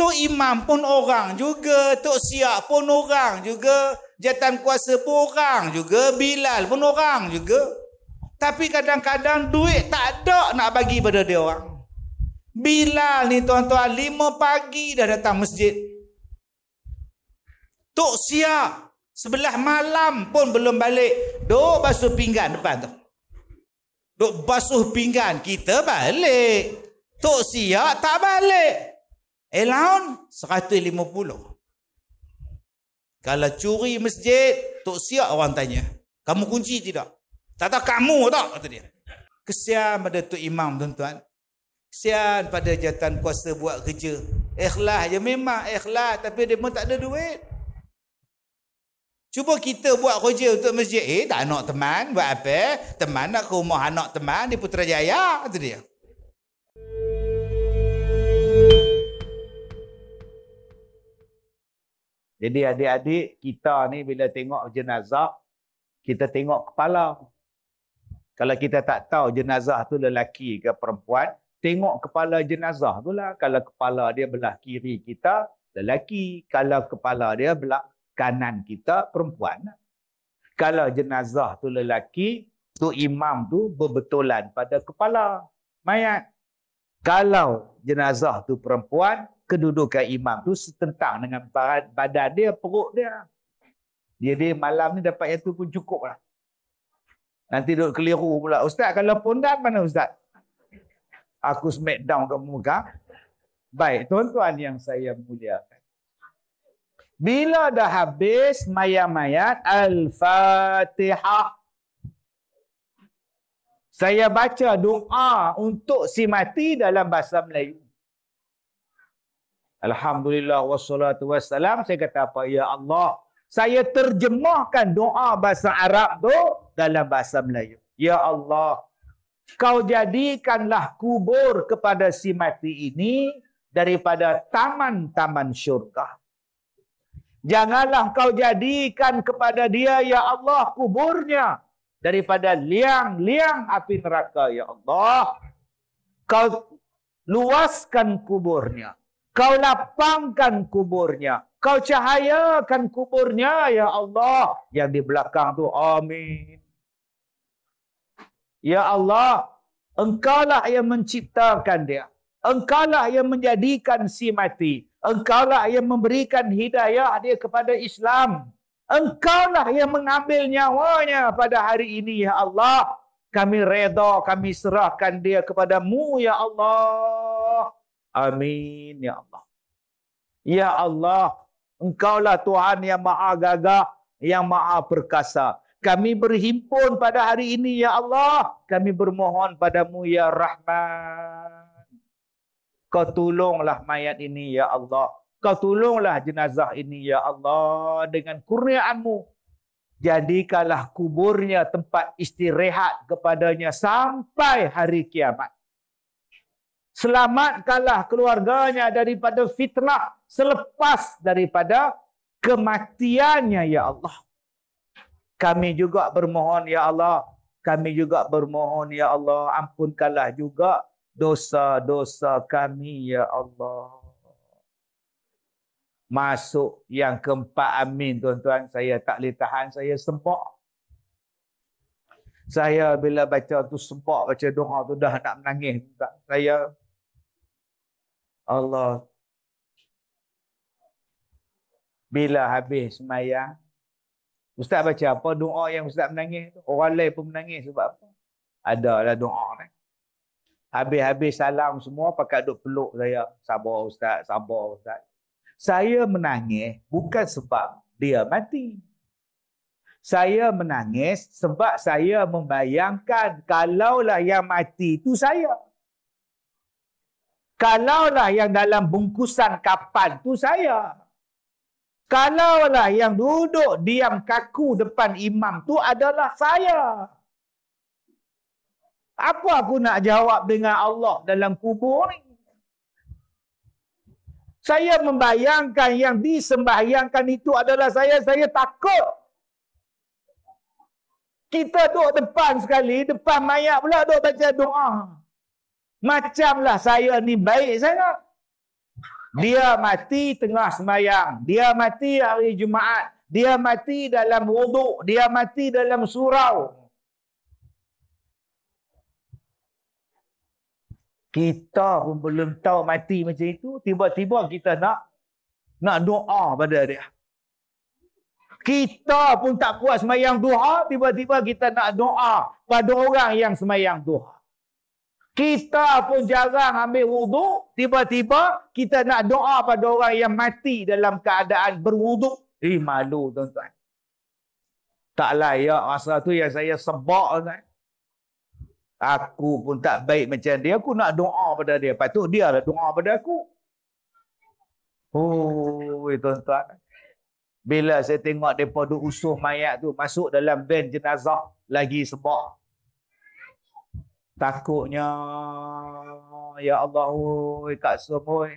Tok Imam pun orang juga. Tok siap pun orang juga. Jatan kuasa pun orang juga. Bilal pun orang juga. Tapi kadang-kadang duit tak ada nak bagi pada dia orang. Bilal ni tuan-tuan lima pagi dah datang masjid. Tok siap sebelah malam pun belum balik. Duk basuh pinggan depan tu. Duk basuh pinggan kita balik. Tok siap tak balik. Elaun eh, 150. Kalau curi masjid, tok siap orang tanya. Kamu kunci tidak? Tak tahu kamu tak? Kata dia. Kesian pada tok imam tuan-tuan. Kesian pada jatan kuasa buat kerja. Ikhlas je. Memang ikhlas. Tapi dia pun tak ada duit. Cuba kita buat kerja untuk masjid. Eh, tak nak teman. Buat apa? Teman nak ke rumah anak teman di Putrajaya. Kata dia. Jadi adik-adik kita ni bila tengok jenazah kita tengok kepala. Kalau kita tak tahu jenazah tu lelaki ke perempuan, tengok kepala jenazah tu lah. Kalau kepala dia belah kiri kita, lelaki. Kalau kepala dia belah kanan kita, perempuan. Kalau jenazah tu lelaki, tu imam tu berbetulan pada kepala mayat. Kalau jenazah tu perempuan, kedudukan imam tu setentang dengan badan dia, perut dia. Dia dia malam ni dapat yang tu pun cukup lah. Nanti duduk keliru pula. Ustaz, kalau pondan mana Ustaz? Aku smack down ke muka. Baik, tuan-tuan yang saya muliakan. Bila dah habis mayat-mayat, Al-Fatihah. Saya baca doa untuk si mati dalam bahasa Melayu. Alhamdulillah wassalatu wassalam saya kata apa ya Allah saya terjemahkan doa bahasa Arab tu dalam bahasa Melayu ya Allah kau jadikanlah kubur kepada si mati ini daripada taman-taman syurga janganlah kau jadikan kepada dia ya Allah kuburnya daripada liang-liang api neraka ya Allah kau luaskan kuburnya kau lapangkan kuburnya. Kau cahayakan kuburnya, Ya Allah. Yang di belakang tu, amin. Ya Allah, engkaulah yang menciptakan dia. Engkaulah yang menjadikan si mati. Engkaulah yang memberikan hidayah dia kepada Islam. Engkaulah yang mengambil nyawanya pada hari ini, Ya Allah. Kami reda, kami serahkan dia kepadamu, Ya Allah. Amin ya Allah. Ya Allah, Engkau lah Tuhan yang maha gagah, yang maha perkasa. Kami berhimpun pada hari ini ya Allah. Kami bermohon padamu ya Rahman. Kau tolonglah mayat ini ya Allah. Kau tolonglah jenazah ini ya Allah dengan kurniaanmu. Jadikanlah kuburnya tempat istirahat kepadanya sampai hari kiamat selamatkanlah keluarganya daripada fitnah selepas daripada kematiannya ya Allah kami juga bermohon ya Allah kami juga bermohon ya Allah ampunkanlah juga dosa-dosa kami ya Allah masuk yang keempat amin tuan-tuan saya tak boleh tahan saya sempok. saya bila baca tu sempok baca doa tu dah nak menangis saya Allah bila habis semayang ustaz baca apa doa yang ustaz menangis tu orang lain pun menangis sebab apa Ada adalah doa ni habis-habis salam semua pakai duk peluk saya sabar ustaz sabar ustaz saya menangis bukan sebab dia mati saya menangis sebab saya membayangkan kalaulah yang mati itu saya. Kalaulah yang dalam bungkusan kapan tu saya. Kalaulah yang duduk diam kaku depan imam tu adalah saya. Apa aku nak jawab dengan Allah dalam kubur ni? Saya membayangkan yang disembahyangkan itu adalah saya. Saya takut. Kita duduk depan sekali. Depan mayat pula duduk baca doa. Macamlah saya ni baik sangat. Dia mati tengah semayang. Dia mati hari Jumaat. Dia mati dalam wuduk. Dia mati dalam surau. Kita pun belum tahu mati macam itu. Tiba-tiba kita nak nak doa pada dia. Kita pun tak kuat semayang duha. Tiba-tiba kita nak doa pada orang yang semayang duha. Kita pun jarang ambil wuduk. Tiba-tiba kita nak doa pada orang yang mati dalam keadaan berwuduk. Eh malu tuan-tuan. Tak layak masa tu yang saya sebab tuan Aku pun tak baik macam dia. Aku nak doa pada dia. Lepas tu dia lah doa pada aku. Oh tuan-tuan. Bila saya tengok mereka duduk usuh mayat tu. Masuk dalam van jenazah. Lagi sebab takutnya ya Allah oi kat semua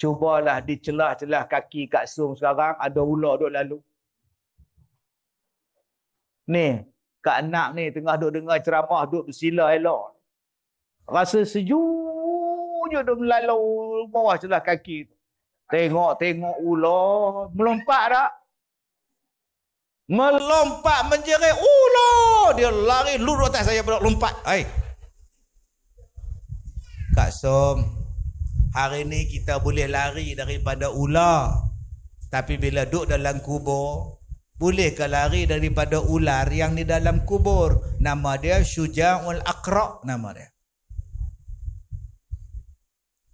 cubalah dicelah-celah kaki kak sung sekarang ada ular duk lalu ni kak nak ni tengah duk dengar ceramah duk bersila elok rasa sejuk je duk melalu bawah celah kaki tu tengok-tengok ular melompat tak melompat menjerit uh Allah dia lari lurus atas saya pula lompat ai Kak Som hari ni kita boleh lari daripada ular tapi bila duduk dalam kubur boleh ke lari daripada ular yang di dalam kubur nama dia Syuja'ul Aqra nama dia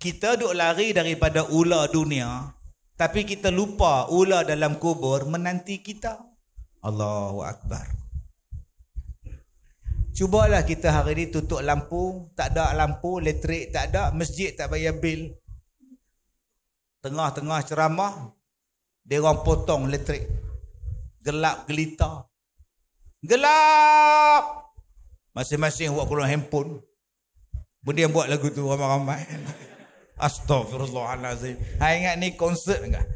kita duduk lari daripada ular dunia tapi kita lupa ular dalam kubur menanti kita Allahu Akbar Cubalah kita hari ni tutup lampu, tak ada lampu, elektrik tak ada, masjid tak bayar bil. Tengah-tengah ceramah, dia orang potong elektrik. Gelap gelita. Gelap! Masing-masing buat keluar handphone. Benda yang buat lagu tu ramai-ramai. Astagfirullahalazim. Saya ingat ni konsert enggak?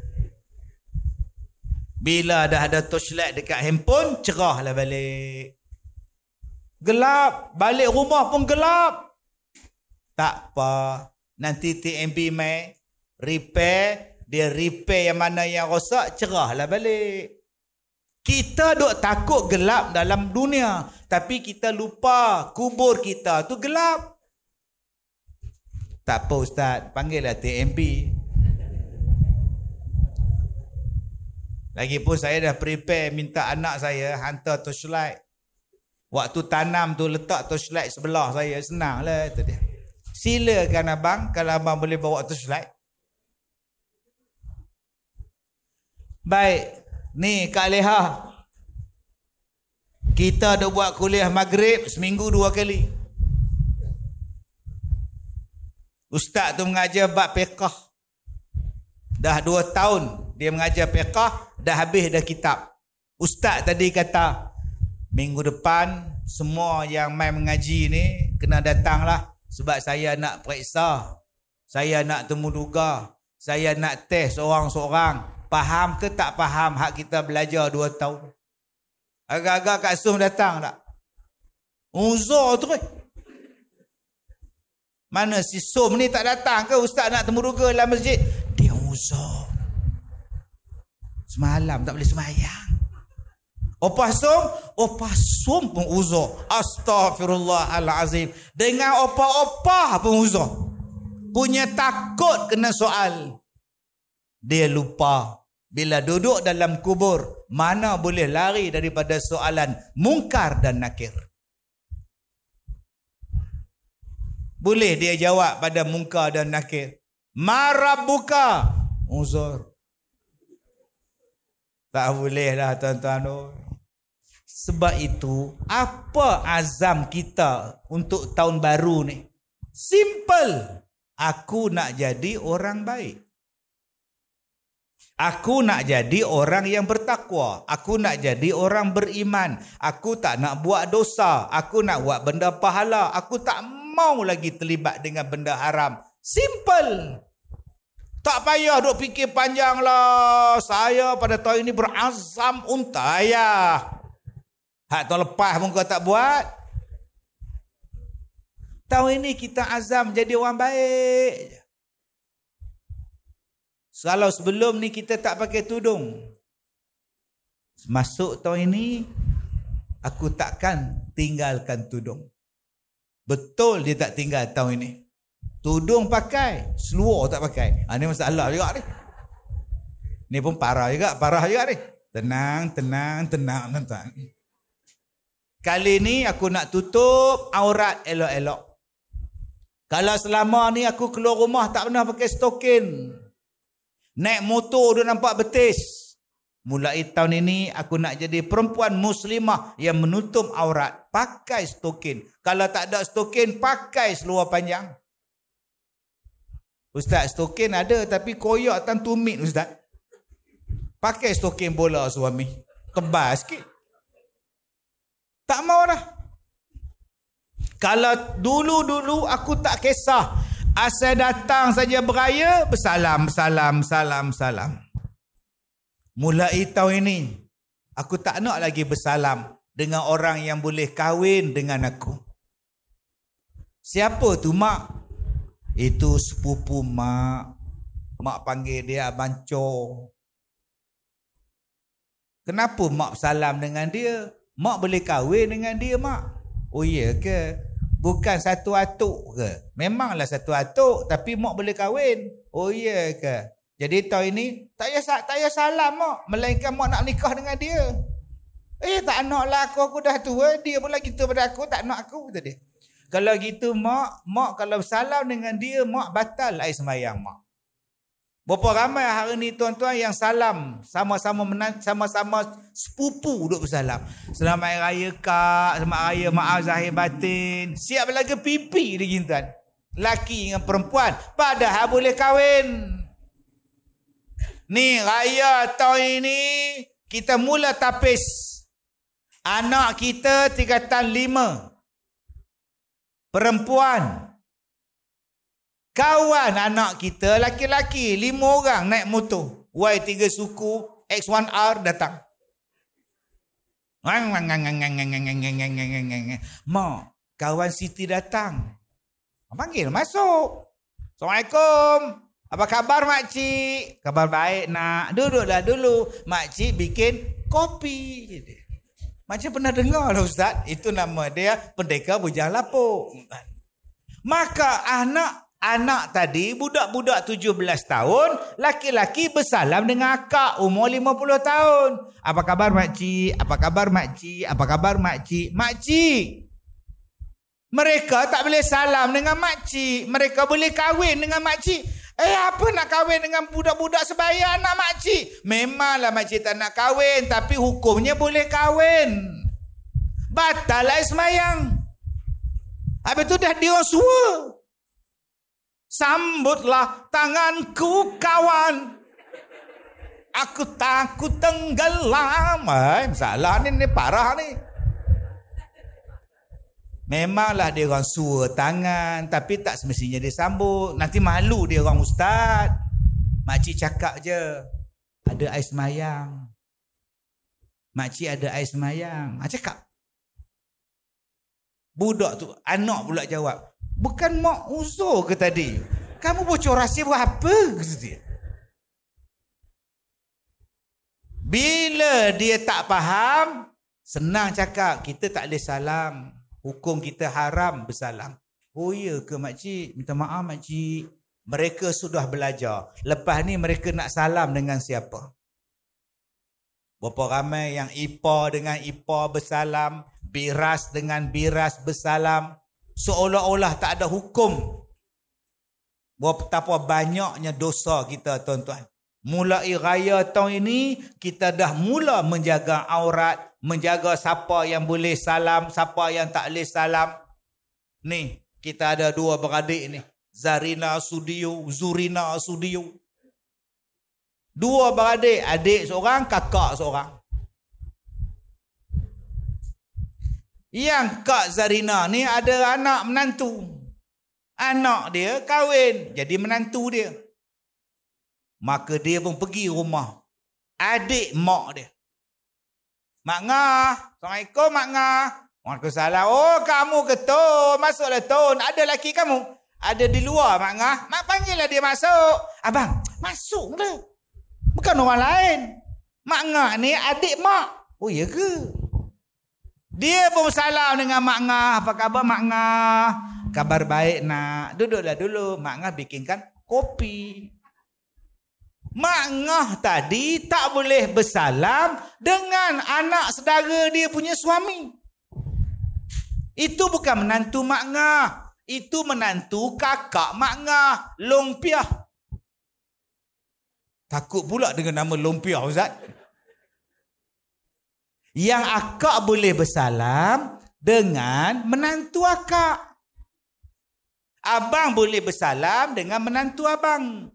Bila dah ada torchlight dekat handphone, cerahlah balik. Gelap. Balik rumah pun gelap. Tak apa. Nanti TMB mai. Repair. Dia repair yang mana yang rosak. Cerahlah balik. Kita duk takut gelap dalam dunia. Tapi kita lupa kubur kita tu gelap. Tak apa Ustaz. Panggillah TMB. Lagipun saya dah prepare minta anak saya hantar torchlight. Waktu tanam tu letak torchlight sebelah saya senang lah itu dia. Silakan abang kalau abang boleh bawa torchlight. Baik, ni Kak Leha. Kita ada buat kuliah maghrib seminggu dua kali. Ustaz tu mengajar bab pekah. Dah dua tahun dia mengajar pekah, dah habis dah kitab. Ustaz tadi kata, minggu depan semua yang mai mengaji ni kena datanglah sebab saya nak periksa saya nak temu duga saya nak test seorang-seorang faham ke tak faham hak kita belajar dua tahun agak-agak kat sum datang tak uzur tu mana si sum ni tak datang ke ustaz nak temu duga dalam masjid dia uzur semalam tak boleh semayang Opah sum, opah sum pun uzur. Astaghfirullahalazim. Dengan opah-opah pun uzur. Punya takut kena soal. Dia lupa. Bila duduk dalam kubur, mana boleh lari daripada soalan mungkar dan nakir. Boleh dia jawab pada mungkar dan nakir. Marah buka. Uzur. Tak bolehlah tuan-tuan. Sebab itu, apa azam kita untuk tahun baru ni? Simple. Aku nak jadi orang baik. Aku nak jadi orang yang bertakwa. Aku nak jadi orang beriman. Aku tak nak buat dosa. Aku nak buat benda pahala. Aku tak mau lagi terlibat dengan benda haram. Simple. Tak payah duk fikir panjang lah. Saya pada tahun ini berazam untuk ayah. Hak tahun lepas pun kau tak buat. Tahun ini kita azam jadi orang baik. Kalau sebelum ni kita tak pakai tudung. Masuk tahun ini, aku takkan tinggalkan tudung. Betul dia tak tinggal tahun ini. Tudung pakai, seluar tak pakai. Ha, ini masalah juga ni. Ini pun parah juga, parah juga ni. tenang, tenang, tenang. tenang. Kali ni aku nak tutup aurat elok-elok. Kalau selama ni aku keluar rumah tak pernah pakai stokin. Naik motor dia nampak betis. Mulai tahun ini aku nak jadi perempuan muslimah yang menutup aurat. Pakai stokin. Kalau tak ada stokin, pakai seluar panjang. Ustaz, stokin ada tapi koyak tan tumit Ustaz. Pakai stokin bola suami. Tebal sikit. Tak mau dah. Kalau dulu-dulu aku tak kisah. Asal datang saja beraya, bersalam, salam, salam, salam. Mulai tahun ini, aku tak nak lagi bersalam dengan orang yang boleh kahwin dengan aku. Siapa tu mak? Itu sepupu mak. Mak panggil dia Abang Cho. Kenapa mak salam dengan dia? Mak boleh kahwin dengan dia mak. Oh iya ke? Bukan satu atuk ke? Memanglah satu atuk tapi mak boleh kahwin. Oh iya ke? Jadi tau ini tak tak payah salam mak melainkan mak nak nikah dengan dia. Eh tak nak lah aku aku dah tua dia pula gitu pada aku tak nak aku kata dia. Kalau gitu mak mak kalau salam dengan dia mak batal air semayang mak. Berapa ramai hari ni tuan-tuan yang salam sama-sama menan sama-sama sepupu duk bersalam. Selamat hari raya kak, selamat raya maaf zahir batin. Siap lagi pipi di gintan. Laki dengan perempuan padahal boleh kahwin. Ni raya tahun ini kita mula tapis. Anak kita tingkatan lima. Perempuan Kawan anak kita laki-laki lima orang naik motor. Y3 suku X1R datang. Mak, kawan Siti datang. Panggil masuk. Assalamualaikum. Apa khabar makcik? Khabar baik nak. Duduklah dulu. Makcik bikin kopi. Macam pernah dengar lah Ustaz. Itu nama dia Pendeka Bujang Lapuk. Maka anak anak tadi budak-budak 17 tahun laki-laki bersalam dengan akak umur 50 tahun apa khabar mak cik apa khabar mak cik apa khabar mak cik mak cik mereka tak boleh salam dengan mak cik mereka boleh kahwin dengan mak cik Eh apa nak kahwin dengan budak-budak sebaya anak Cik? Memanglah makcik tak nak kahwin tapi hukumnya boleh kahwin. Batal lah semayang. Habis tu dah dia suruh. Sambutlah tanganku kawan Aku takut tenggelam Eh, masalah ni, ni parah ni Memanglah dia orang sua tangan Tapi tak semestinya dia sambut Nanti malu dia orang ustaz Maci cakap je Ada ais mayang Maci ada ais mayang ah, Cakap Budak tu, anak pula jawab Bukan mak uzur ke tadi? Kamu bocor rahsia buat apa? dia. Bila dia tak faham, senang cakap kita tak boleh salam. Hukum kita haram bersalam. Oh ya ke makcik? Minta maaf makcik. Mereka sudah belajar. Lepas ni mereka nak salam dengan siapa? Berapa ramai yang ipar dengan ipar bersalam. Biras dengan biras bersalam seolah-olah tak ada hukum betapa banyaknya dosa kita tuan-tuan mulai raya tahun ini kita dah mula menjaga aurat menjaga siapa yang boleh salam siapa yang tak boleh salam ni kita ada dua beradik ni Zarina Sudiu Zurina Sudiu dua beradik adik seorang kakak seorang Yang Kak Zarina ni ada anak menantu. Anak dia kahwin jadi menantu dia. Maka dia pun pergi rumah adik mak dia. Mak Ngah. Assalamualaikum Mak Ngah. Waalaikumsalam. Oh kamu ketun. Masuklah ton. Ada laki kamu? Ada di luar Mak Ngah. Mak panggillah dia masuk. Abang, masuk masuklah. Bukan orang lain. Mak Ngah ni adik mak. Oh iya ke? Dia pun salam dengan Mak Ngah. Apa khabar Mak Ngah? Kabar baik nak. Duduklah dulu. Mak Ngah bikinkan kopi. Mak Ngah tadi tak boleh bersalam dengan anak saudara dia punya suami. Itu bukan menantu Mak Ngah. Itu menantu kakak Mak Ngah. Lompiah. Takut pula dengan nama Lompiah Ustaz yang akak boleh bersalam dengan menantu akak. Abang boleh bersalam dengan menantu abang.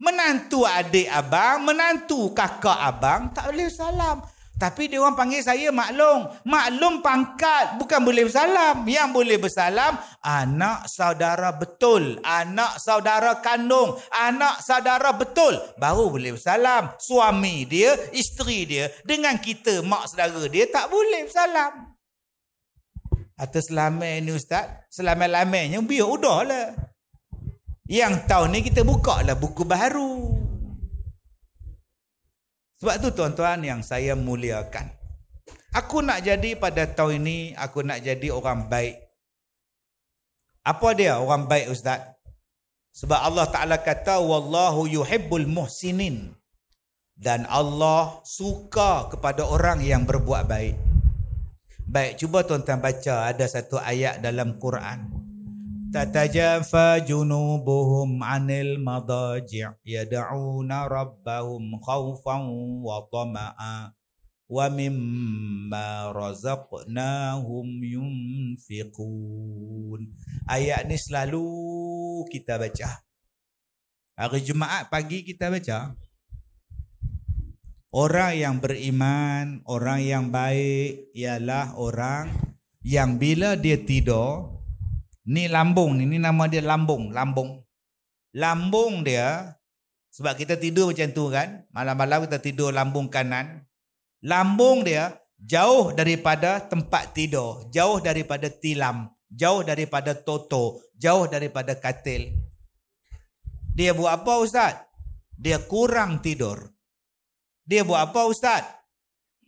Menantu adik abang, menantu kakak abang tak boleh salam. Tapi dia orang panggil saya maklum. Maklum pangkat bukan boleh bersalam. Yang boleh bersalam anak saudara betul. Anak saudara kandung. Anak saudara betul. Baru boleh bersalam. Suami dia, isteri dia dengan kita mak saudara dia tak boleh bersalam. Atau selama ni ustaz, selama-lamanya biar udahlah. Yang tahun ni kita buka lah buku baru. Sebab tu tuan-tuan yang saya muliakan. Aku nak jadi pada tahun ini, aku nak jadi orang baik. Apa dia orang baik Ustaz? Sebab Allah Ta'ala kata, Wallahu yuhibbul muhsinin. Dan Allah suka kepada orang yang berbuat baik. Baik, cuba tuan-tuan baca ada satu ayat dalam Quran. Quran. تتجافي جنوبهم عن المضاجع يدعون ربهم خوفا وطمعا ومما رزقناهم ينفقون ايات ini selalu kita baca hari jumaat pagi kita baca orang yang beriman orang yang baik ialah orang yang bila dia tidur Ni lambung ni, ni nama dia lambung, lambung. Lambung dia, sebab kita tidur macam tu kan, malam-malam kita tidur lambung kanan. Lambung dia jauh daripada tempat tidur, jauh daripada tilam, jauh daripada toto, jauh daripada katil. Dia buat apa Ustaz? Dia kurang tidur. Dia buat apa Ustaz?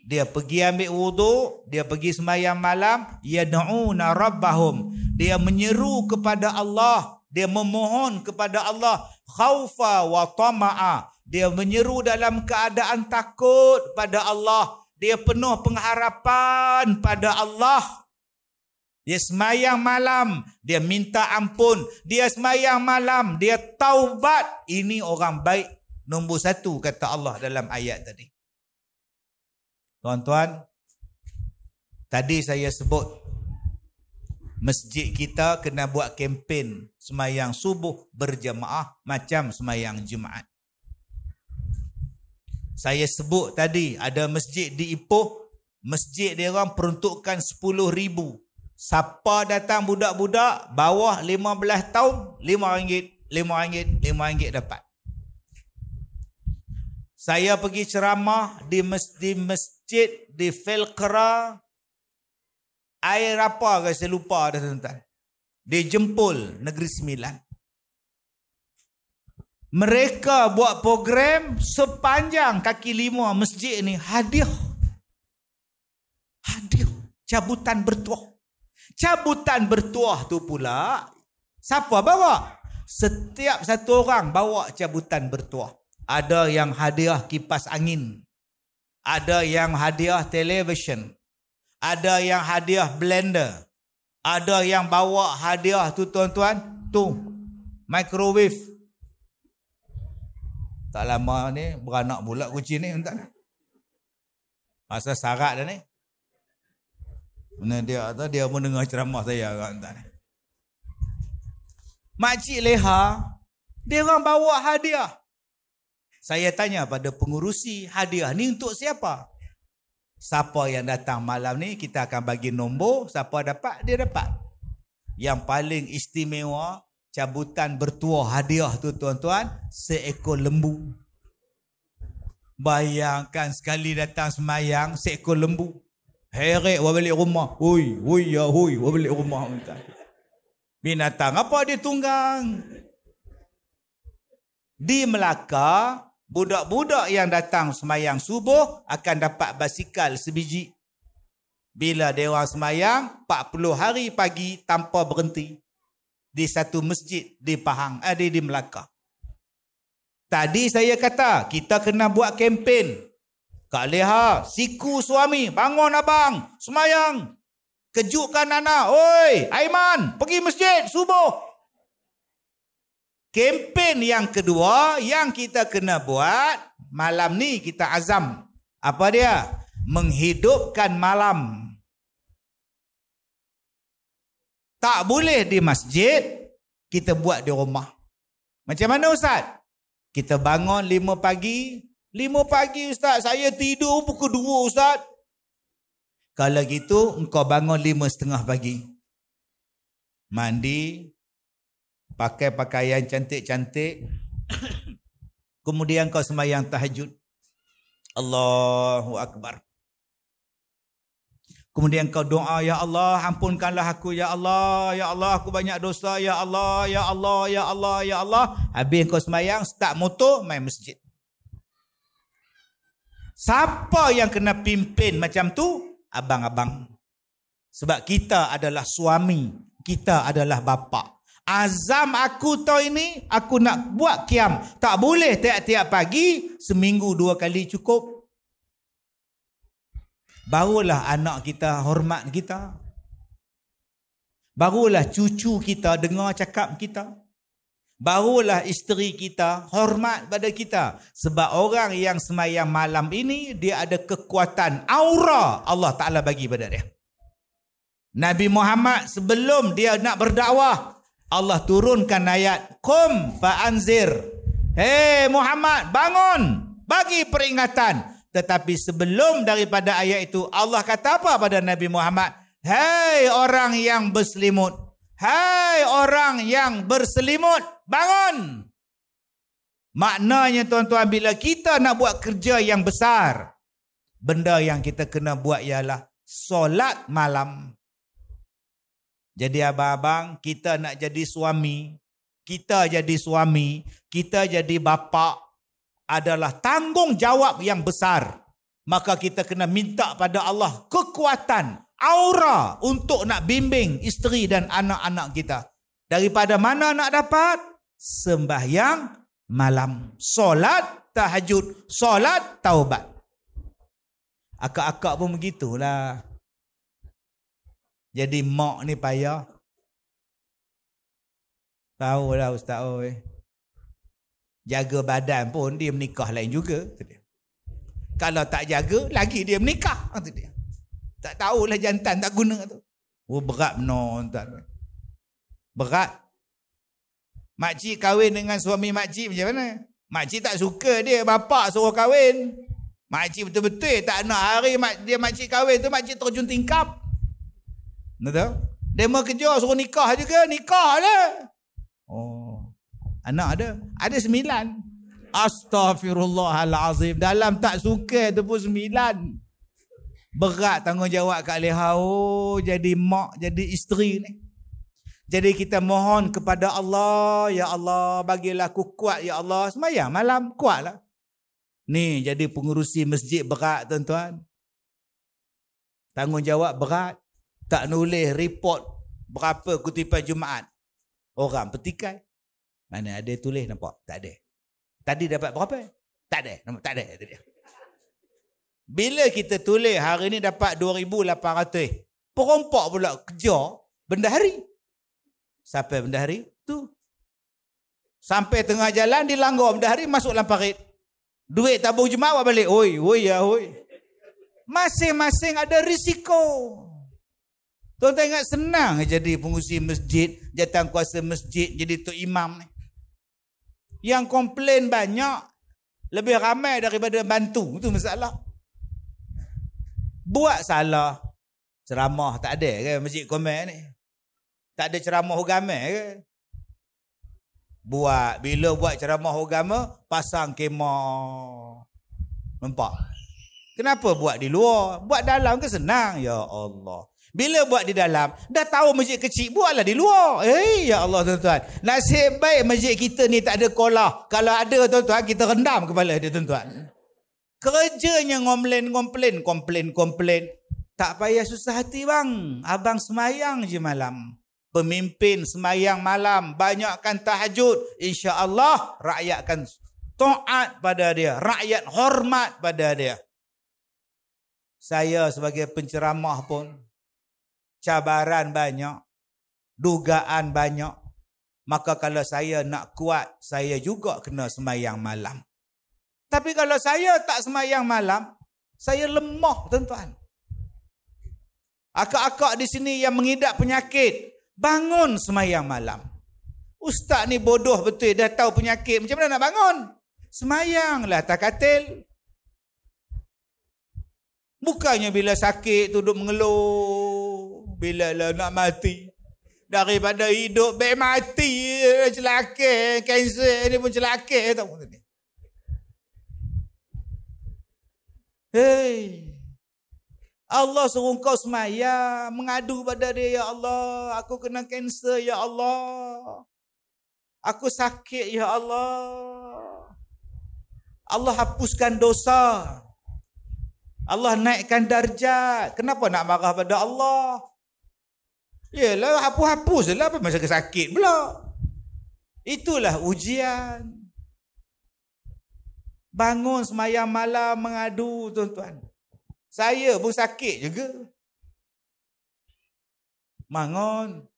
Dia pergi ambil wudu, dia pergi semayang malam, yada'una rabbahum dia menyeru kepada Allah dia memohon kepada Allah khaufa wa tamaa dia menyeru dalam keadaan takut pada Allah dia penuh pengharapan pada Allah dia semayang malam, dia minta ampun. Dia semayang malam, dia taubat. Ini orang baik. Nombor satu kata Allah dalam ayat tadi. Tuan-tuan, tadi saya sebut Masjid kita kena buat kempen semayang subuh berjemaah macam semayang Jumaat. Saya sebut tadi ada masjid di Ipoh. Masjid dia orang peruntukkan 10 ribu. Siapa datang budak-budak bawah 15 tahun, 5 ringgit, 5 ringgit, 5 ringgit dapat. Saya pergi ceramah di masjid di, masjid, di Felkera, Air apa ke kan saya lupa dah tuan-tuan. Dia jempol Negeri Sembilan. Mereka buat program sepanjang kaki lima masjid ni hadiah. Hadiah. Cabutan bertuah. Cabutan bertuah tu pula siapa bawa? Setiap satu orang bawa cabutan bertuah. Ada yang hadiah kipas angin. Ada yang hadiah television ada yang hadiah blender ada yang bawa hadiah tu tuan-tuan tu microwave tak lama ni beranak pula kuci ni entah masa sarat dah ni Benda dia tu dia pun dengar ceramah saya agak entah ni makcik leha dia orang bawa hadiah saya tanya pada pengurusi hadiah ni untuk siapa siapa yang datang malam ni kita akan bagi nombor siapa dapat dia dapat yang paling istimewa cabutan bertuah hadiah tu tuan-tuan seekor lembu bayangkan sekali datang semayang seekor lembu heret wa balik rumah hui hui ya hui wa balik rumah binatang apa dia tunggang di Melaka budak-budak yang datang semayang subuh akan dapat basikal sebiji. Bila dia semayang, 40 hari pagi tanpa berhenti di satu masjid di Pahang, ada eh, di Melaka. Tadi saya kata, kita kena buat kempen. Kak Leha, siku suami, bangun abang, semayang. Kejutkan anak, oi, Aiman, pergi masjid, subuh kempen yang kedua yang kita kena buat malam ni kita azam apa dia menghidupkan malam tak boleh di masjid kita buat di rumah macam mana ustaz kita bangun lima pagi lima pagi ustaz saya tidur pukul dua ustaz kalau gitu engkau bangun lima setengah pagi mandi pakai pakaian cantik-cantik kemudian kau semayang tahajud Allahu akbar kemudian kau doa ya Allah ampunkanlah aku ya Allah ya Allah aku banyak dosa ya Allah ya Allah ya Allah ya Allah habis kau semayang start motor main masjid siapa yang kena pimpin macam tu abang-abang sebab kita adalah suami kita adalah bapak Azam aku tau ini aku nak buat kiam. Tak boleh tiap-tiap pagi seminggu dua kali cukup. Barulah anak kita hormat kita. Barulah cucu kita dengar cakap kita. Barulah isteri kita hormat pada kita. Sebab orang yang semayang malam ini, dia ada kekuatan aura Allah Ta'ala bagi pada dia. Nabi Muhammad sebelum dia nak berdakwah, Allah turunkan ayat kum fa anzir. Hey Muhammad bangun bagi peringatan. Tetapi sebelum daripada ayat itu Allah kata apa pada Nabi Muhammad? Hey orang yang berselimut. Hey orang yang berselimut bangun. Maknanya tuan-tuan bila kita nak buat kerja yang besar. Benda yang kita kena buat ialah solat malam. Jadi abang-abang, kita nak jadi suami, kita jadi suami, kita jadi bapa adalah tanggungjawab yang besar. Maka kita kena minta pada Allah kekuatan, aura untuk nak bimbing isteri dan anak-anak kita. Daripada mana nak dapat? Sembahyang malam. Solat tahajud, solat taubat. Akak-akak pun begitulah. Jadi mak ni payah. Tahu lah ustaz oi. Oh, eh. Jaga badan pun dia menikah lain juga. Kalau tak jaga, lagi dia menikah. tak tahu lah jantan tak guna tu. Oh berat benar. Tak. Berat. Makcik kahwin dengan suami makcik macam mana? Makcik tak suka dia. Bapak suruh kahwin. Makcik betul-betul tak nak hari mak, dia makcik kahwin tu makcik terjun tingkap. Kata, demo kerja suruh nikah je ke? Nikah ada. Lah. Oh. Anak ada. Ada sembilan. Astaghfirullahalazim. Dalam tak suka tu pun sembilan. Berat tanggungjawab Kak Leha. Oh, jadi mak, jadi isteri ni. Jadi kita mohon kepada Allah. Ya Allah, bagilah aku kuat ya Allah. Semayang malam, kuatlah. Ni jadi pengurusi masjid berat tuan-tuan. Tanggungjawab berat tak nulis report berapa kutipan Jumaat. Orang petikai. Mana ada tulis nampak? Tak ada. Tadi dapat berapa? Tak ada. Nampak? Tak ada. Tak ada. Bila kita tulis hari ini dapat 2,800. Perompak pula kerja benda hari Sampai benda hari tu. Sampai tengah jalan dilanggar hari masuk dalam parit. Duit tabung jemaah balik. Oi, oi ya, oi. Masing-masing ada risiko. Tuan tak ingat senang jadi pengurusi masjid, jatuh kuasa masjid, jadi tu imam ni. Yang komplain banyak, lebih ramai daripada bantu. Itu masalah. Buat salah, ceramah tak ada ke masjid komen ni? Tak ada ceramah agama ke? Buat, bila buat ceramah agama, pasang kemah. Nampak? Kenapa buat di luar? Buat dalam ke senang? Ya Allah. Bila buat di dalam, dah tahu masjid kecil, buatlah di luar. Eh, ya Allah tuan-tuan. Nasib baik masjid kita ni tak ada kolah. Kalau ada tuan-tuan, kita rendam kepala dia tuan-tuan. Kerjanya ngomplain, komplain, komplain, komplain. Tak payah susah hati bang. Abang semayang je malam. Pemimpin semayang malam. Banyakkan tahajud. InsyaAllah rakyat akan taat pada dia. Rakyat hormat pada dia. Saya sebagai penceramah pun cabaran banyak, dugaan banyak, maka kalau saya nak kuat, saya juga kena semayang malam. Tapi kalau saya tak semayang malam, saya lemah tuan-tuan. Akak-akak di sini yang mengidap penyakit, bangun semayang malam. Ustaz ni bodoh betul, dah tahu penyakit, macam mana nak bangun? semayang lah tak katil. Bukannya bila sakit, duduk mengeluh, bila la nak mati. Daripada hidup baik mati, celaka, kanser ni pun celaka tak pun ni. Hei. Allah suruh kau semaya, mengadu pada dia, Ya Allah, aku kena kanser, Ya Allah. Aku sakit, Ya Allah. Allah hapuskan dosa. Allah naikkan darjat. Kenapa nak marah pada Allah? Yelah hapus-hapus je lah apa macam sakit pula. Itulah ujian. Bangun semayang malam mengadu tuan-tuan. Saya pun sakit juga. Bangun.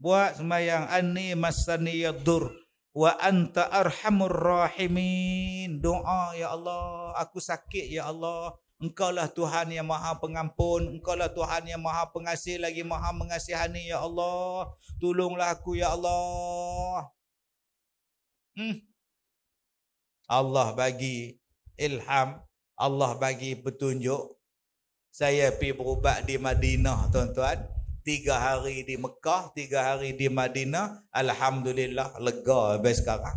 Buat semayang. Ani masani yadur. Wa anta arhamur rahimin. Doa ya Allah. Aku sakit ya Allah. Engkaulah Tuhan yang maha pengampun. Engkaulah Tuhan yang maha pengasih lagi maha mengasihani. Ya Allah, tolonglah aku ya Allah. Hmm. Allah bagi ilham. Allah bagi petunjuk. Saya pi berubat di Madinah tuan-tuan. Tiga hari di Mekah, tiga hari di Madinah. Alhamdulillah lega sampai sekarang.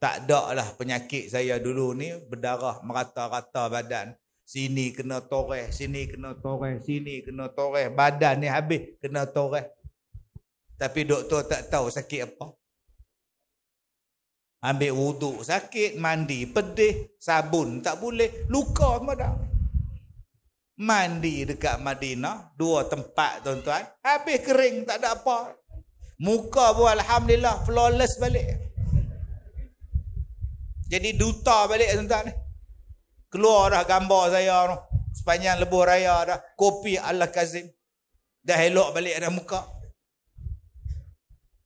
Tak ada lah penyakit saya dulu ni berdarah merata-rata badan. Sini kena toreh, sini kena toreh, sini kena toreh. Badan ni habis kena toreh. Tapi doktor tak tahu sakit apa. Ambil wuduk sakit, mandi pedih, sabun tak boleh. Luka semua dah. Mandi dekat Madinah, dua tempat tuan-tuan. Habis kering tak ada apa. Muka pun Alhamdulillah flawless balik jadi duta balik tuan-tuan ni. Keluar dah gambar saya tu. Sepanjang lebuh raya dah. Kopi Allah Kazim. Dah elok balik dah muka.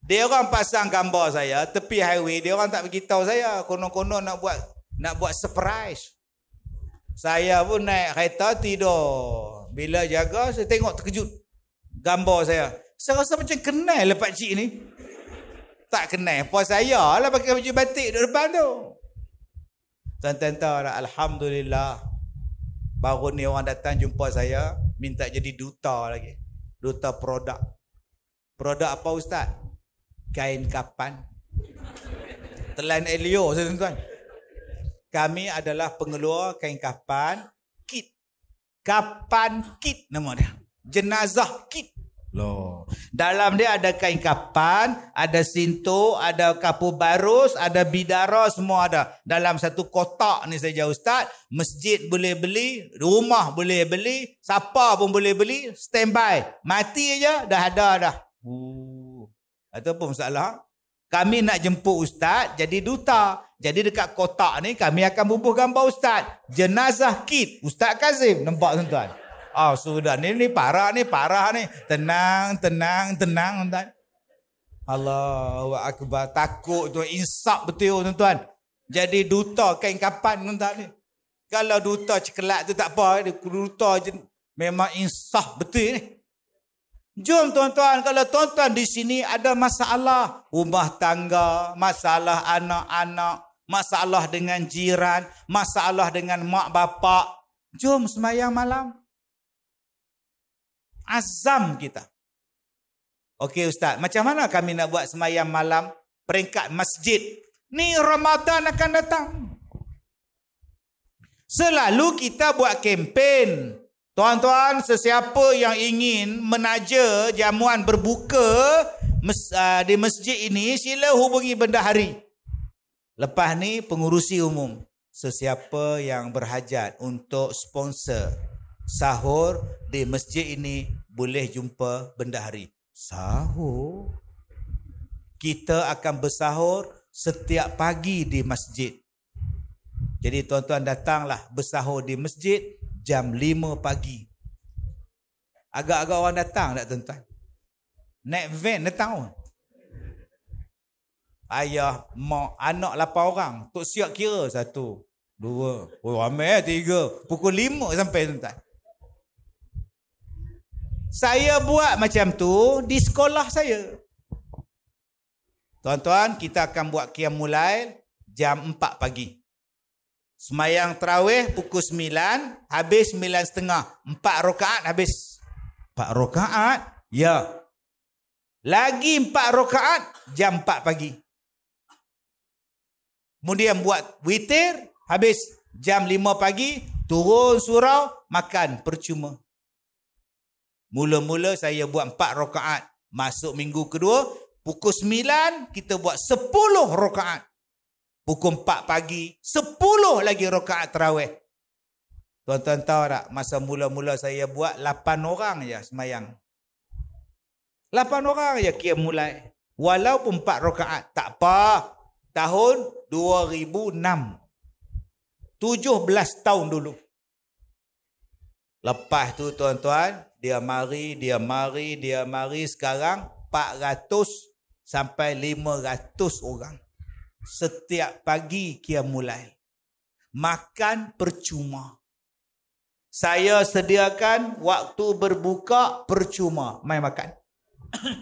Dia orang pasang gambar saya tepi highway. Dia orang tak tahu saya. Konon-konon nak buat nak buat surprise. Saya pun naik kereta tidur. Bila jaga saya tengok terkejut. Gambar saya. Saya rasa macam kenal lepak cik ni. Tak kenal. Apa saya lah pakai baju batik duduk depan tu. Tuan-tuan tahu orang, Alhamdulillah Baru ni orang datang jumpa saya Minta jadi duta lagi Duta produk Produk apa Ustaz? Kain kapan? Telan Elio tuan-tuan Kami adalah pengeluar kain kapan Kit Kapan kit nama dia Jenazah kit Loh. Dalam dia ada kain kapan, ada sinto, ada kapu barus, ada bidara, semua ada. Dalam satu kotak ni saja Ustaz, masjid boleh beli, rumah boleh beli, siapa pun boleh beli, standby. Mati aja dah ada dah. Uh. Ataupun masalah, kami nak jemput Ustaz jadi duta. Jadi dekat kotak ni kami akan bubuh gambar Ustaz. Jenazah kit Ustaz Kazim. Nampak tuan-tuan? Oh sudah, ini, ini parah nih, parah nih. Tenang, tenang, tenang. Tuan. Allahu Akbar, takut tu insap betul tuan-tuan. Jadi duta kain kapan tuan-tuan ni. Kalau duta cekelat tu tak apa, duta je memang insaf betul ni. Jom tuan-tuan, kalau tuan-tuan di sini ada masalah rumah tangga, masalah anak-anak, masalah dengan jiran, masalah dengan mak bapak. Jom semayang malam azam kita. Okey Ustaz, macam mana kami nak buat semayang malam peringkat masjid? Ni Ramadan akan datang. Selalu kita buat kempen. Tuan-tuan, sesiapa yang ingin menaja jamuan berbuka ah, di masjid ini, sila hubungi benda hari. Lepas ni pengurusi umum. Sesiapa yang berhajat untuk sponsor sahur di masjid ini boleh jumpa benda hari Sahur? Kita akan bersahur setiap pagi di masjid. Jadi tuan-tuan datanglah bersahur di masjid jam 5 pagi. Agak-agak orang datang tak tuan-tuan? Naik van datang pun. Ayah, mak, anak 8 orang. Tok siap kira satu, dua, oh, ramai eh, tiga. Pukul lima sampai tuan-tuan. Saya buat macam tu di sekolah saya. Tuan-tuan, kita akan buat Qiyam mulai jam 4 pagi. Semayang terawih pukul 9, habis 9 setengah. 4 rokaat habis. 4 rokaat? Ya. Lagi 4 rokaat, jam 4 pagi. Kemudian buat witir, habis jam 5 pagi, turun surau, makan percuma. Mula-mula saya buat empat rokaat. Masuk minggu kedua, pukul sembilan kita buat sepuluh rokaat. Pukul empat pagi, sepuluh lagi rokaat terawih. Tuan-tuan tahu tak, masa mula-mula saya buat lapan orang je semayang. Lapan orang je kira mulai. Walaupun empat rokaat, tak apa. Tahun 2006. 17 tahun dulu. Lepas tu tuan-tuan, dia mari, dia mari, dia mari sekarang 400 sampai 500 orang. Setiap pagi dia mulai. Makan percuma. Saya sediakan waktu berbuka percuma. Mai makan.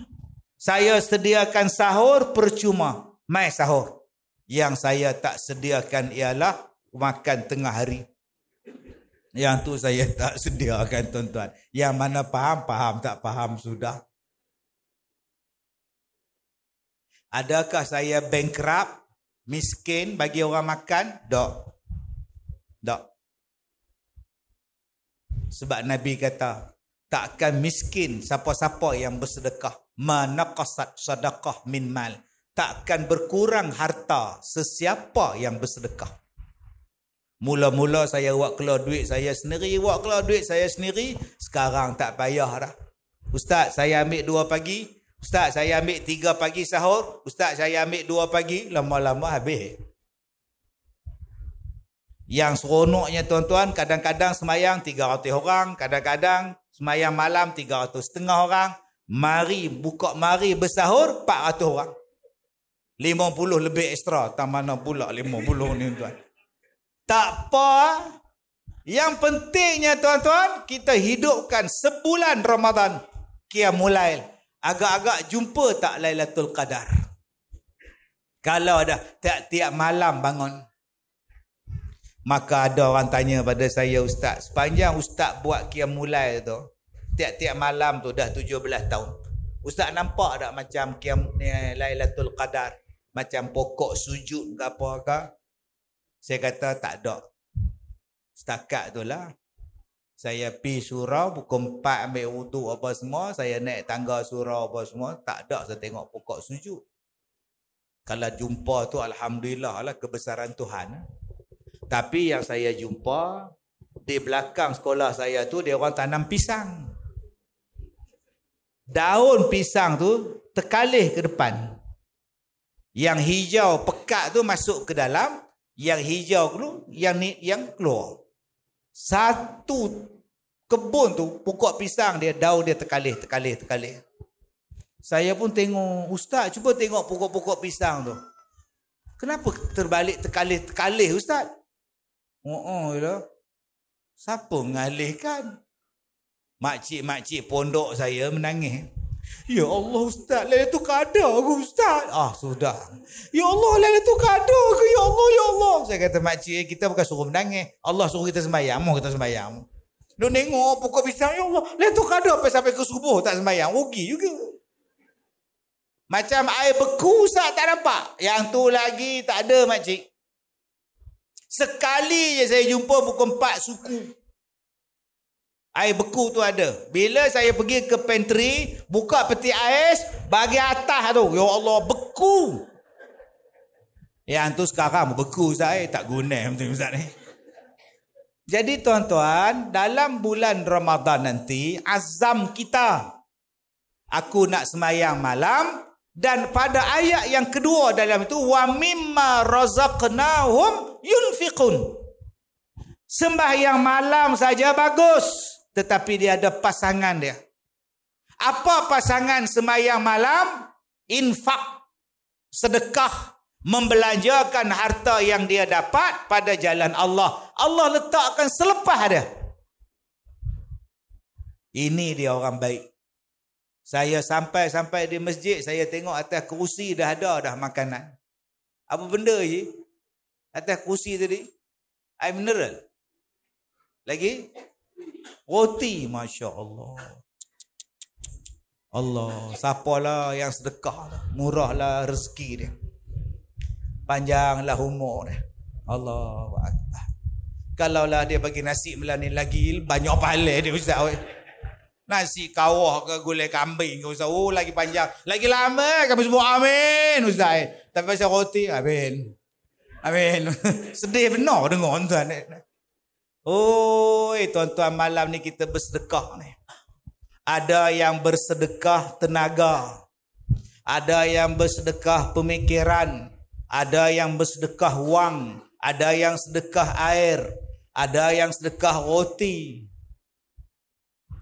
saya sediakan sahur percuma. Mai sahur. Yang saya tak sediakan ialah makan tengah hari. Yang tu saya tak sediakan tuan-tuan. Yang mana faham, faham. Tak faham, sudah. Adakah saya bankrupt? Miskin bagi orang makan? Tak. Tak. Sebab Nabi kata, takkan miskin siapa-siapa yang bersedekah. Manaqasat sadaqah min mal. Takkan berkurang harta sesiapa yang bersedekah. Mula-mula saya buat keluar duit saya sendiri, buat keluar duit saya sendiri, sekarang tak payah dah. Ustaz, saya ambil dua pagi. Ustaz, saya ambil tiga pagi sahur. Ustaz, saya ambil dua pagi. Lama-lama habis. Yang seronoknya tuan-tuan, kadang-kadang semayang tiga 300 orang. Kadang-kadang semayang malam tiga 300 setengah orang. Mari, buka mari bersahur 400 orang. puluh lebih ekstra. Tak mana pula 50 ni tuan-tuan. Tak apa. Yang pentingnya tuan-tuan, kita hidupkan sebulan Ramadan. Kia mulai. Agak-agak jumpa tak Lailatul Qadar. Kalau dah tiap-tiap malam bangun. Maka ada orang tanya pada saya ustaz. Sepanjang ustaz buat kia mulai tu. Tiap-tiap malam tu dah 17 tahun. Ustaz nampak tak macam kiam, ni, eh, Lailatul Qadar? Macam pokok sujud ke apa-apa? Saya kata tak ada. Setakat tu lah. Saya pi surau pukul 4 ambil wuduk apa semua. Saya naik tangga surau apa semua. Tak ada saya tengok pokok sujud. Kalau jumpa tu Alhamdulillah lah kebesaran Tuhan. Tapi yang saya jumpa di belakang sekolah saya tu dia orang tanam pisang. Daun pisang tu terkalih ke depan. Yang hijau pekat tu masuk ke dalam yang hijau keluar, yang ni yang keluar. Satu kebun tu pokok pisang dia daun dia terkalih terkalih terkalih. Saya pun tengok ustaz cuba tengok pokok-pokok pisang tu. Kenapa terbalik terkalih terkalih ustaz? Oh, oh ya. Siapa mengalihkan? Makcik-makcik pondok saya menangis. Ya Allah Ustaz, lelah tu kada aku Ustaz. Ah, sudah. Ya Allah, lelah tu kada aku. Ya Allah, ya Allah. Saya kata, makcik, eh, kita bukan suruh menangis. Allah suruh kita sembahyang, Mau kita sembahyang. Lu nengok pokok pisang, ya Allah. Lelah tu kada sampai, sampai ke subuh tak sembahyang. Rugi juga. Macam air beku, Ustaz, tak nampak. Yang tu lagi tak ada, makcik. Sekali je saya jumpa pukul 4 suku. Air beku tu ada. Bila saya pergi ke pantry, buka peti ais, bagi atas tu. Ya Allah, beku. Yang tu sekarang beku saya eh. tak guna macam Ustaz ni. Eh. Jadi tuan-tuan, dalam bulan Ramadan nanti, azam kita. Aku nak semayang malam. Dan pada ayat yang kedua dalam itu, Wa mimma razaqnahum yunfiqun. Sembahyang malam saja bagus tetapi dia ada pasangan dia. Apa pasangan semayang malam? Infak, sedekah, membelanjakan harta yang dia dapat pada jalan Allah. Allah letakkan selepas dia. Ini dia orang baik. Saya sampai-sampai di masjid, saya tengok atas kerusi dah ada dah makanan. Apa benda ini? Atas kerusi tadi? Air mineral. Lagi? Roti Masya Allah Allah Siapalah yang sedekah Murahlah rezeki dia Panjanglah umur dia Allah Kalaulah dia bagi nasi melani lagi Banyak pahala dia Ustaz Nasi kawah ke gulai kambing ke Ustaz Oh lagi panjang Lagi lama kami semua amin Ustaz eh. Tapi pasal roti amin Amin Sedih benar dengar Ustaz Oh, tuan-tuan malam ni kita bersedekah ni. Ada yang bersedekah tenaga. Ada yang bersedekah pemikiran. Ada yang bersedekah wang. Ada yang sedekah air. Ada yang sedekah roti.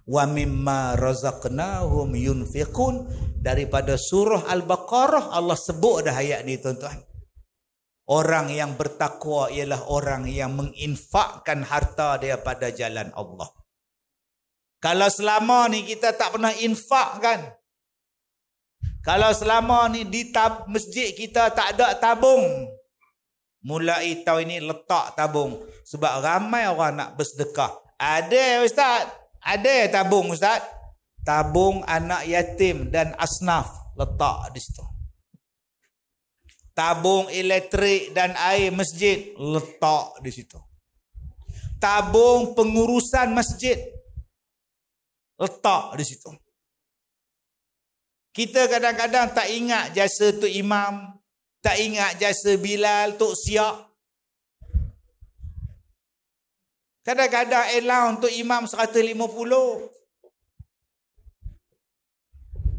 Wa mimma razaqnahum yunfiqun. Daripada surah Al-Baqarah Allah sebut dah ayat ni tuan-tuan. Orang yang bertakwa ialah orang yang menginfakkan harta dia pada jalan Allah. Kalau selama ni kita tak pernah infakkan. Kalau selama ni di tab, masjid kita tak ada tabung. Mulai tahu ini letak tabung. Sebab ramai orang nak bersedekah. Ada ya Ustaz. Ada tabung Ustaz. Tabung anak yatim dan asnaf letak di situ. Tabung elektrik dan air masjid letak di situ. Tabung pengurusan masjid letak di situ. Kita kadang-kadang tak ingat jasa tu imam, tak ingat jasa Bilal, tu Siak. Kadang-kadang elah untuk imam 150.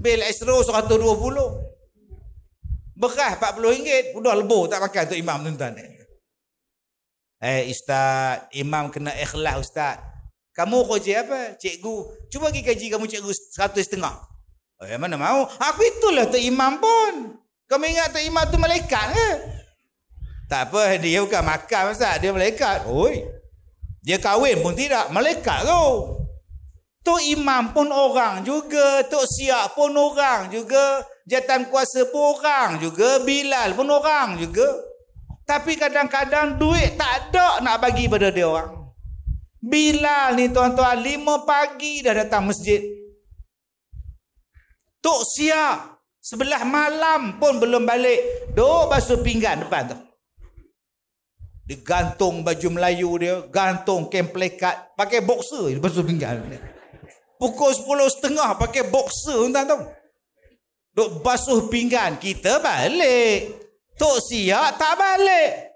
Bil Esro 120. Beras RM40, sudah lebur tak makan untuk imam tuan-tuan. Eh ustaz, imam kena ikhlas ustaz. Kamu kerja apa? Cikgu. Cuba pergi gaji kamu cikgu satu setengah. Eh mana mau? Aku itulah tu imam pun. Kamu ingat tu imam tu malaikat ke? Tak apa, dia bukan makan ustaz. Dia malaikat. Oi. Dia kahwin pun tidak. Malaikat tu. Tu imam pun orang juga. Tu siap pun orang juga jatan kuasa pun orang juga. Bilal pun orang juga. Tapi kadang-kadang duit tak ada nak bagi pada dia orang. Bilal ni tuan-tuan lima pagi dah datang masjid. Tok siap. Sebelah malam pun belum balik. Duk basuh pinggan depan tu. Dia gantung baju Melayu dia. Gantung kemplekat. Pakai boxer dia basuh pinggan. Pukul sepuluh setengah pakai boxer tuan-tuan. Duk basuh pinggan, kita balik. Tok siak tak balik.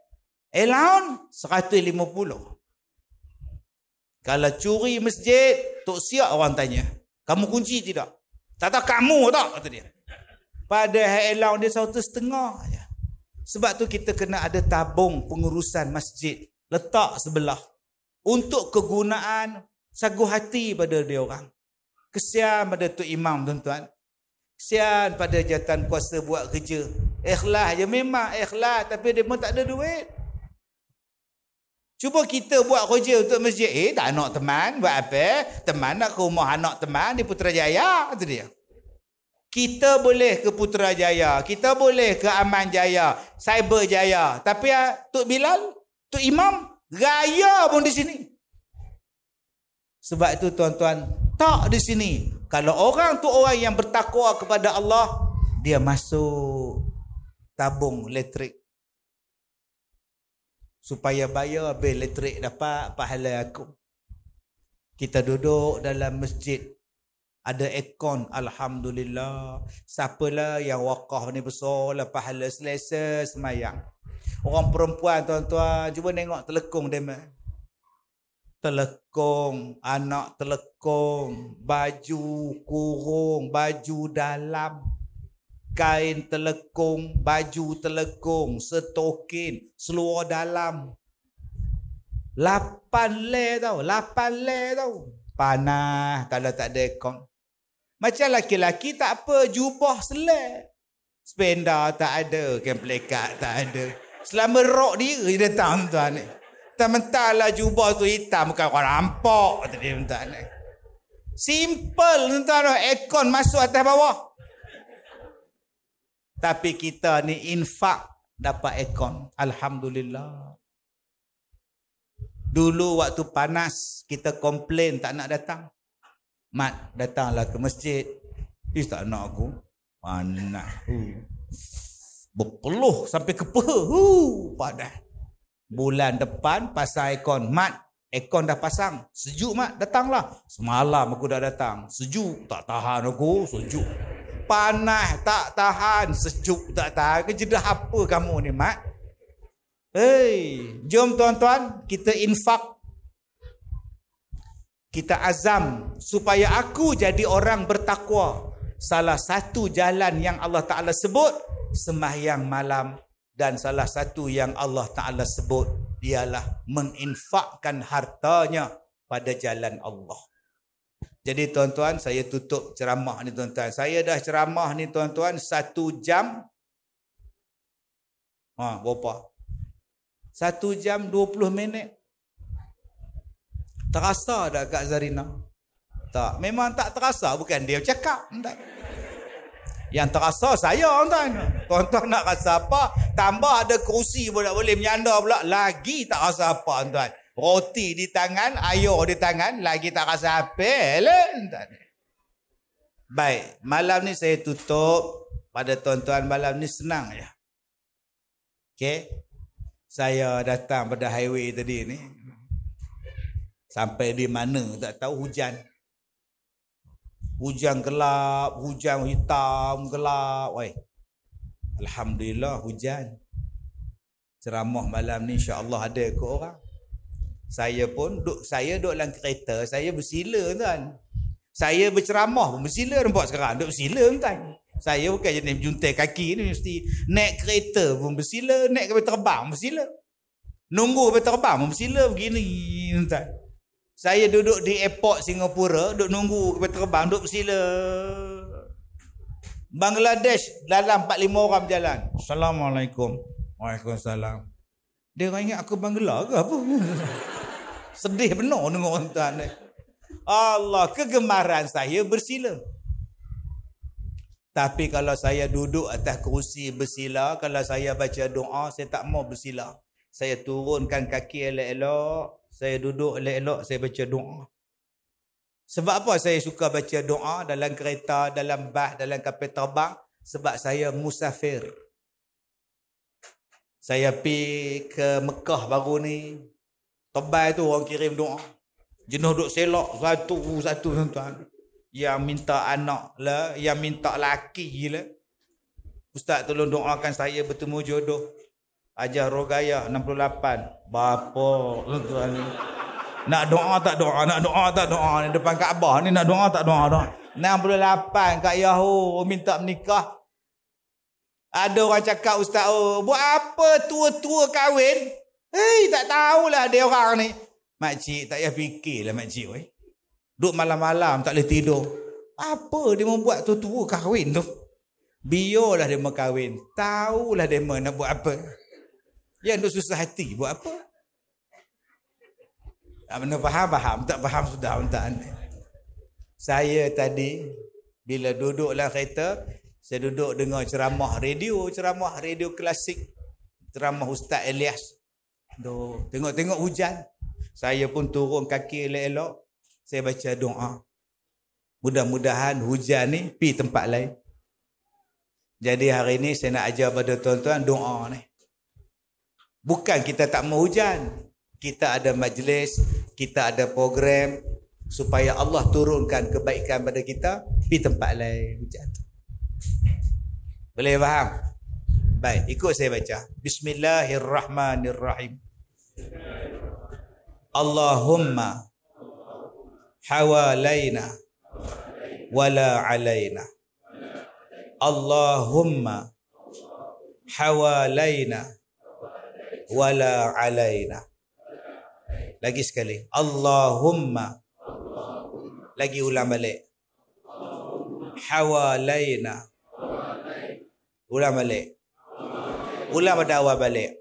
Elaun, eh, 150. Kalau curi masjid, Tok siak orang tanya. Kamu kunci tidak? Tak tahu kamu tak, kata dia. Pada elaun eh, dia satu setengah aja. Sebab tu kita kena ada tabung pengurusan masjid. Letak sebelah. Untuk kegunaan sagu hati pada dia orang. Kesian pada tu Imam, tuan-tuan. Sian pada jatan kuasa buat kerja. Ikhlas je. Memang ikhlas. Tapi dia pun tak ada duit. Cuba kita buat kerja untuk masjid. Eh, tak nak teman. Buat apa? Teman nak ke rumah anak teman di Putrajaya. Itu dia. Kita boleh ke Putrajaya. Kita boleh ke Aman Jaya. Cyber Jaya. Tapi ya, Tok Bilal, Tok Imam, raya pun di sini. Sebab itu tuan-tuan, tak di sini. Kalau orang tu orang yang bertakwa kepada Allah, dia masuk tabung elektrik. Supaya bayar bil elektrik dapat pahala aku. Kita duduk dalam masjid. Ada aircon. Alhamdulillah. Siapalah yang wakaf ni besar lah. Pahala selesa semayang. Orang perempuan tuan-tuan. Cuba tengok telekung dia telekong, anak telekong, baju kurung, baju dalam, kain telekong, baju telekong, setokin, seluar dalam. Lapan le tau, lapan le tau. Panah kalau tak ada kong. Macam laki-laki tak apa, jubah selai. Spender tak ada, kan tak ada. Selama rok dia, dia datang tuan ni. Mentah-mentahlah jubah tu hitam bukan kau rampok Simple tuan-tuan, aircon masuk atas bawah. Tapi kita ni infak dapat aircon. Alhamdulillah. Dulu waktu panas kita komplain tak nak datang. Mat datanglah ke masjid. Dia tak nak aku. Panas. Berpeluh sampai kepeluh. Huh, Bulan depan pasang aircon. Mat, aircon dah pasang. Sejuk mat, datanglah. Semalam aku dah datang. Sejuk, tak tahan aku. Sejuk. Panas, tak tahan. Sejuk, tak tahan. Kejedah apa kamu ni mat? Hei, jom tuan-tuan kita infak kita azam supaya aku jadi orang bertakwa. Salah satu jalan yang Allah Ta'ala sebut, semayang malam dan salah satu yang Allah Taala sebut dialah menginfakkan hartanya pada jalan Allah. Jadi tuan-tuan, saya tutup ceramah ni tuan-tuan. Saya dah ceramah ni tuan-tuan satu jam. Ha, berapa? Satu jam dua puluh minit. Terasa dah Kak Zarina? Tak. Memang tak terasa. Bukan dia cakap. Tak. Yang terasa saya tuan-tuan. Tuan-tuan nak rasa apa? Tambah ada kerusi pun tak boleh menyanda pula. Lagi tak rasa apa tuan-tuan. Roti di tangan, air di tangan. Lagi tak rasa apa. Eh, tuan-tuan. Baik, malam ni saya tutup pada tuan-tuan malam ni senang ya. Okay, Saya datang pada highway tadi ni. Sampai di mana tak tahu hujan. Hujan gelap, hujan hitam, gelap. Wey. Alhamdulillah hujan. Ceramah malam ni insya-Allah ada ke orang. Saya pun duk saya duk dalam kereta, saya bersila tuan. Saya berceramah pun bersila nampak sekarang, duk bersila tuan. Saya bukan jenis juntai kaki ni mesti naik kereta pun bersila, naik kereta terbang bersila. Nunggu kereta terbang bersila begini tuan. Saya duduk di airport Singapura, duduk nunggu kereta terbang, duduk bersila. Bangladesh dalam 4 5 orang berjalan. Assalamualaikum. Waalaikumsalam. Dia orang ingat aku Bangla ke apa? Sedih benar dengan orang tuan ni. Allah, kegemaran saya bersila. Tapi kalau saya duduk atas kerusi bersila, kalau saya baca doa, saya tak mau bersila. Saya turunkan kaki elok-elok, saya duduk elok-elok, saya baca doa. Sebab apa saya suka baca doa dalam kereta, dalam bas, dalam kapal terbang? Sebab saya musafir. Saya pi ke Mekah baru ni. Tebal tu orang kirim doa. Jenuh duduk selok satu-satu tuan-tuan. Yang minta anak lah, yang minta laki lah. Ustaz tolong doakan saya bertemu jodoh. Ajar roh 68. Bapa lah tuan. Nak doa tak doa, nak doa tak doa ni depan Kaabah ni nak doa tak doa dah. 68 Kak Yahu minta menikah. Ada orang cakap ustaz oh, buat apa tua-tua kahwin? Hei, tak tahulah dia orang ni. Makcik, tak payah fikirlah makcik. Eh. Duduk malam-malam, tak boleh tidur. Apa dia membuat tu tua kahwin tu? Biarlah dia mahu kahwin. Tahulah dia mahu nak buat apa. Ya nak susah hati buat apa? Tak ah, mana faham, faham. Tak faham sudah hantaran. Saya tadi bila duduklah kereta, saya duduk dengar ceramah radio, ceramah radio klasik. Ceramah Ustaz Elias. Duh, tengok-tengok hujan. Saya pun turun kaki elok-elok. Saya baca doa. Mudah-mudahan hujan ni pi tempat lain. Jadi hari ni saya nak ajar pada tuan-tuan doa ni. Bukan kita tak mau hujan. Kita ada majlis, kita ada program supaya Allah turunkan kebaikan pada kita di tempat lain hujan. Boleh faham? Baik, ikut saya baca. Bismillahirrahmanirrahim. Allahumma hawalaina wala alaina. Allahumma hawalaina wala alaina. Lagi sekali. Allahumma. Lagi ulang balik. Hawalaina. Ulang balik. Ulang pada awal balik.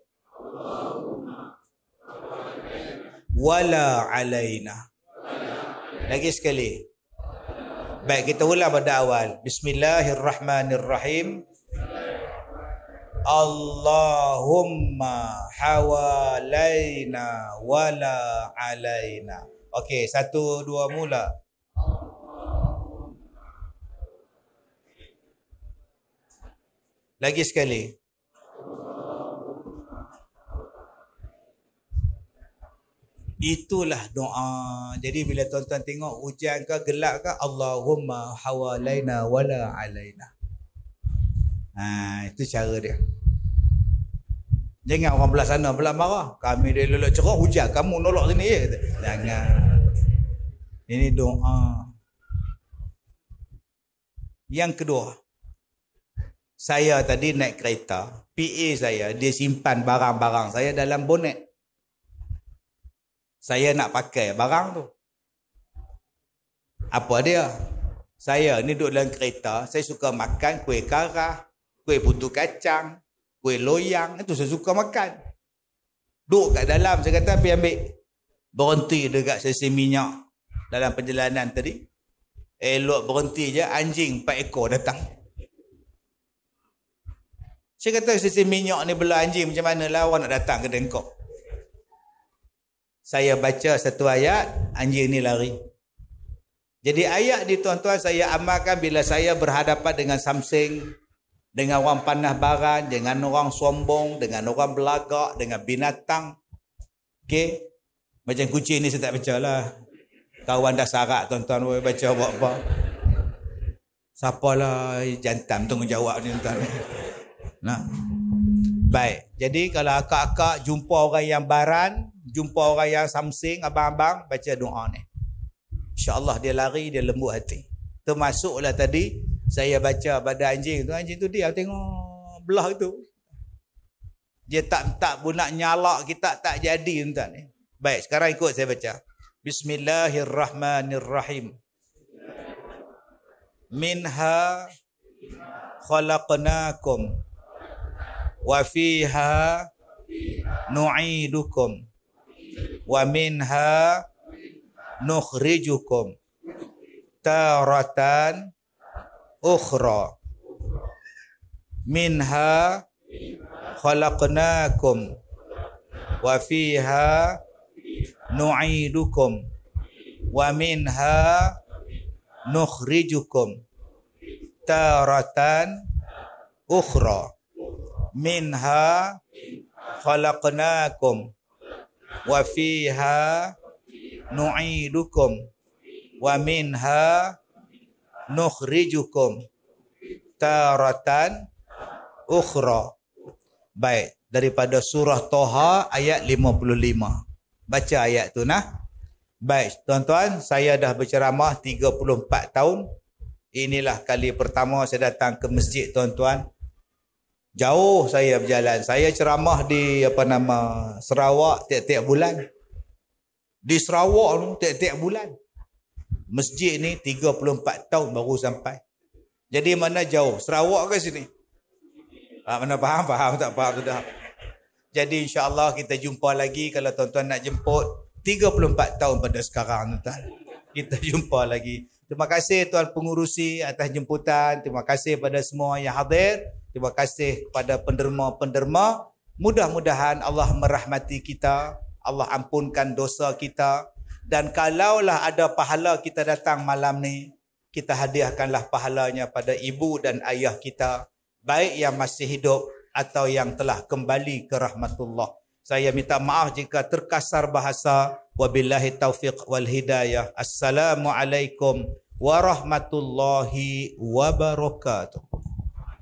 Wala alaina. Lagi sekali. Baik, kita ulang pada awal. Bismillahirrahmanirrahim. Allahumma hawalaina wala alaina. Okey, satu dua mula. Lagi sekali. Itulah doa. Jadi bila tuan-tuan tengok hujan ke gelap ke Allahumma hawalaina wala alaina. Ha, itu cara dia. Jangan orang belah sana pula marah. Kami dia lelak cerah hujan. Kamu nolak sini je. Ya, Jangan. Ini doa. Yang kedua. Saya tadi naik kereta. PA saya, dia simpan barang-barang saya dalam bonet. Saya nak pakai barang tu. Apa dia? Saya ni duduk dalam kereta. Saya suka makan kuih karah kuih putu kacang, kuih loyang, itu saya suka makan. Duduk kat dalam, saya kata pergi ambil. Berhenti dekat sesi minyak dalam perjalanan tadi. Elok berhenti je, anjing empat ekor datang. Saya kata sesi minyak ni belah anjing macam mana lah orang nak datang ke dengkok. Saya baca satu ayat, anjing ni lari. Jadi ayat ni tuan-tuan saya amalkan bila saya berhadapan dengan something dengan orang panah baran, dengan orang sombong, dengan orang belagak, dengan binatang. Okey. Macam kucing ni saya tak baca lah. Kawan dah sarat tuan-tuan. Woy, baca buat apa. Siapalah jantan tanggungjawab ni tuan-tuan. Nah. Baik. Jadi kalau akak-akak jumpa orang yang baran, jumpa orang yang samsing, abang-abang, baca doa ni. InsyaAllah dia lari, dia lembut hati. Termasuklah tadi, saya baca pada anjing tu anjing tu dia tengok belah tu dia tak tak pun nak nyalak kita tak jadi tuan ni baik sekarang ikut saya baca bismillahirrahmanirrahim minha khalaqnakum wa fiha nu'idukum wa minha nukhrijukum taratan ukhra minha khalaqnakum wa fiha nu'idukum wa minha nukhrijukum taratan ukhra minha khalaqnakum wa fiha nu'idukum wa minha nukhrijukum taratan ukhra. Baik, daripada surah Toha ayat 55. Baca ayat tu nah. Baik, tuan-tuan, saya dah berceramah 34 tahun. Inilah kali pertama saya datang ke masjid tuan-tuan. Jauh saya berjalan. Saya ceramah di apa nama Sarawak tiap-tiap bulan. Di Sarawak tu tiap-tiap bulan. Masjid ni 34 tahun baru sampai. Jadi mana jauh? Sarawak ke sini? Ah, mana faham? Faham tak faham? Sudah. Jadi insyaAllah kita jumpa lagi kalau tuan-tuan nak jemput. 34 tahun pada sekarang. Tuan. Kita jumpa lagi. Terima kasih Tuan Pengurusi atas jemputan. Terima kasih pada semua yang hadir. Terima kasih kepada penderma-penderma. Mudah-mudahan Allah merahmati kita. Allah ampunkan dosa kita. Dan kalaulah ada pahala kita datang malam ni, kita hadiahkanlah pahalanya pada ibu dan ayah kita, baik yang masih hidup atau yang telah kembali ke rahmatullah. Saya minta maaf jika terkasar bahasa. Wabillahi taufiq wal hidayah. Assalamualaikum warahmatullahi wabarakatuh.